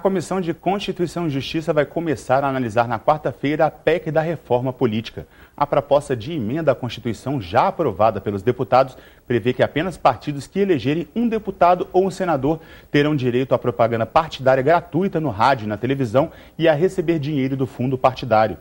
A Comissão de Constituição e Justiça vai começar a analisar na quarta-feira a PEC da reforma política. A proposta de emenda à Constituição, já aprovada pelos deputados, prevê que apenas partidos que elegerem um deputado ou um senador terão direito à propaganda partidária gratuita no rádio e na televisão e a receber dinheiro do fundo partidário.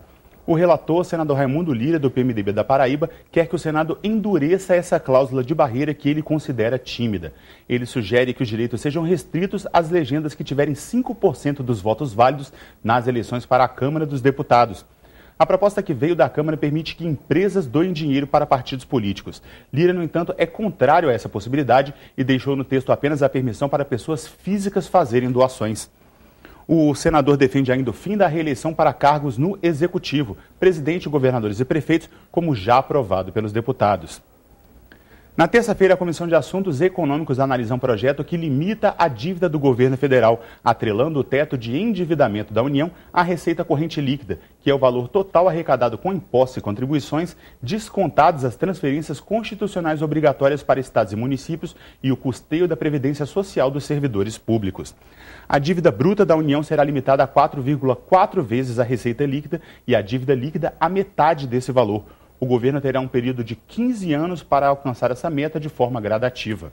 O relator, senador Raimundo Lira, do PMDB da Paraíba, quer que o Senado endureça essa cláusula de barreira que ele considera tímida. Ele sugere que os direitos sejam restritos às legendas que tiverem 5% dos votos válidos nas eleições para a Câmara dos Deputados. A proposta que veio da Câmara permite que empresas doem dinheiro para partidos políticos. Lira, no entanto, é contrário a essa possibilidade e deixou no texto apenas a permissão para pessoas físicas fazerem doações. O senador defende ainda o fim da reeleição para cargos no executivo, presidente, governadores e prefeitos, como já aprovado pelos deputados. Na terça-feira, a Comissão de Assuntos Econômicos analisa um projeto que limita a dívida do governo federal, atrelando o teto de endividamento da União à receita corrente líquida, que é o valor total arrecadado com impostos e contribuições, descontados as transferências constitucionais obrigatórias para estados e municípios e o custeio da previdência social dos servidores públicos. A dívida bruta da União será limitada a 4,4 vezes a receita líquida e a dívida líquida a metade desse valor o governo terá um período de 15 anos para alcançar essa meta de forma gradativa.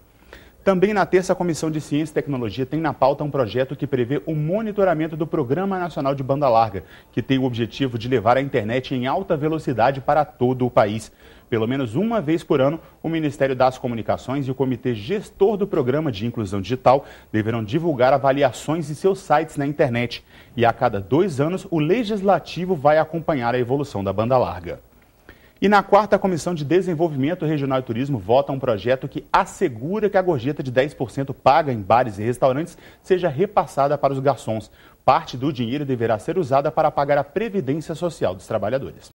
Também na terça, a Comissão de Ciência e Tecnologia tem na pauta um projeto que prevê o monitoramento do Programa Nacional de Banda Larga, que tem o objetivo de levar a internet em alta velocidade para todo o país. Pelo menos uma vez por ano, o Ministério das Comunicações e o Comitê Gestor do Programa de Inclusão Digital deverão divulgar avaliações em seus sites na internet. E a cada dois anos, o Legislativo vai acompanhar a evolução da banda larga. E na quarta, a Comissão de Desenvolvimento Regional e Turismo vota um projeto que assegura que a gorjeta de 10% paga em bares e restaurantes seja repassada para os garçons. Parte do dinheiro deverá ser usada para pagar a previdência social dos trabalhadores.